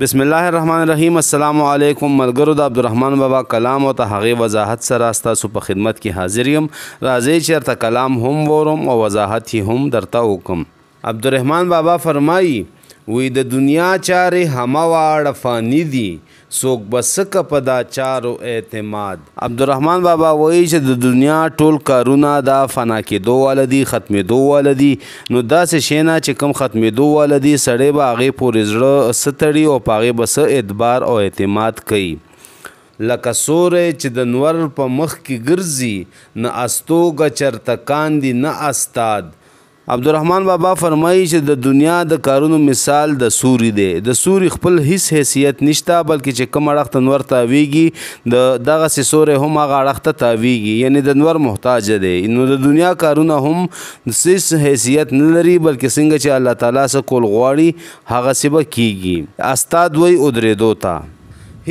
بسم الله الرحمن الرحیم السلام علیکم ملګرو د عبدالرحمن بابا کلام او ته هغه وضاحت سره تاسو په خدمت کې حاضر یم راځي چې ارته کلام هم وورم او وضاحت هم درته وکم عبدالرحمن بابا فرمایي وی د دنیا چارې همواړه فانی دي څوک بسک په دا چارو اعتماد عبدالرحمن بابا وایي چې د دنیا ټول کارونه دا فنا کېدو وال دي ختمېدو وال دي نو داسې شی نه چې کوم ختمېدو وال دي سړی به هغې پورې زړه څه تړي او په هغې به څه اعتبار او اعتماد کوي لکه سورې چې د نور په مخ کې ګرځي نه استوګه چرته کاندي نه استاد عبدالرحمن بابا فرمایي چې د دنیا د کارونو مثال د سوري دی د سوري خپل هیڅ حیثیت نشته بلکې چې کوم اړخ ته نور تاویږي د دغه سي سوري هم هغه اړخ ته تاویږي یعنی د نور محتاج دی نو د دنیا کارونه هم هیڅ حیثیت نه لري بلکې څنګه چې الله تعالی سره کول غواړي هغه سبه کیږي استاد وای ودریدو تا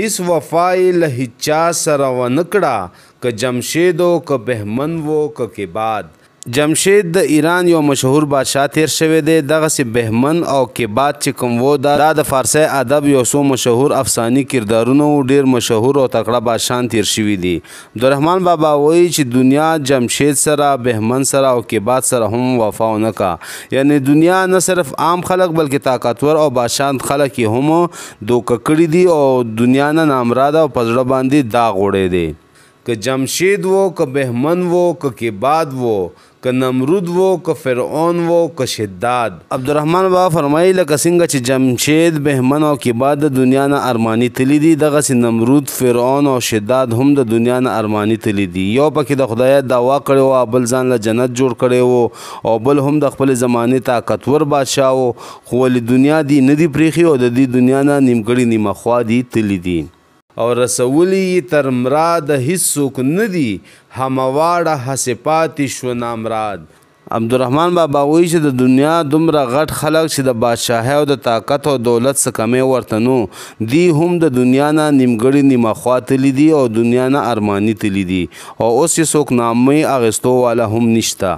هیڅ وفای له هیچا سره و نکړه ک جمشید او ک بهمن وو ک کې بعد جمشید د ایران یو مشهور بادشاه تیر شوی دی دغسې بهمن او کباد چې کوم وو دا د فارسی ادب یو څو مشهور افساني کردارونه وو ډیر مشهور او تکړه بادشاهان تیر شوي دي عبدالرحمن بابا وایي چې دنیا جمشید سره بهمن سره او کباد سره هم وفا ونه کا یعنی دنیا نه صرف عام خلک بلکې طاقتور او بادشاهان خلک یې هم دوکه کړي دي او دنیا نه نامراده او په زړه باندې داغ وړی دی که جمشید وو که بهمن وو که کباد وو که نمرود وو که فرعون وو که شداد عبدالرحمن بابا فرمایي لکه څنګه چې جمشید بهمن او کباد د دنیا نه ارمانی تلی دي دغسې نمرود فرعون او شداد هم د دنیا نه ارمانی تلی دي یو پکې د خدای دعوا کړې وه بل ځان له جنت جوړ کړی وو او بل هم د خپلې زمانې طاقتور بادشاه وو خو ولې دنیا دی نه دي پرېښي او د دې دنیا نه نیمګړي نیمه خوا دي تلی دي او رسولی تر مراد هیڅوک ندی همواړه حسپات شو نامراد عبدالرحمن بابا وایي چې د دنیا دومره غټ خلک چې د بادشاهۍ او د طاقت او دولت څخه کمې ورته نو دی هم د دنیا نه نیمګړي نیمه خوا تللی دي او دنیا نه ارماني تللی دي او اوس یې څوک نامې اغستو والا هم نشته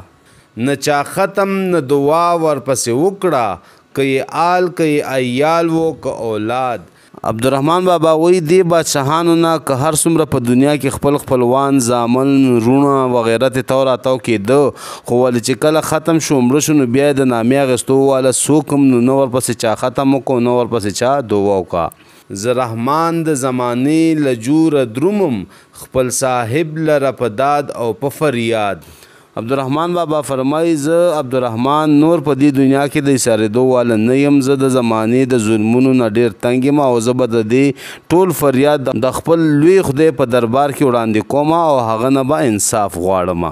نه چا ختم نه دعا ورپسې وکړه که یې آل که یې ایال وو که اولاد عبدالرحمن بابا وی دی بادشاهانو نه که هر څومره په دنیا کې خپل خپلوان زامن رونه و غیرت تور اتاو کېده خو ول چې کله ختم شو مړه شو نو بیا د نامې اغستو والا څوک هم نو نور پسې چا ختم وکړو نو ور پسې چا دوه وکړه زه رحمان د زمانې لجور درومم خپل صاحب لره په داد او په فریاد عبدالرحمن بابا فرمایي زه عبدالرحمن نور په دې دنیا کې د ایسارېدو والا نه یم زه د زمانې د ظلمونو نه ډېر تنګ یم او زه به د دې ټول فریاد د خپل لوی خدای په دربار کې وړاندې کوم او هغه نه به انصاف غواړم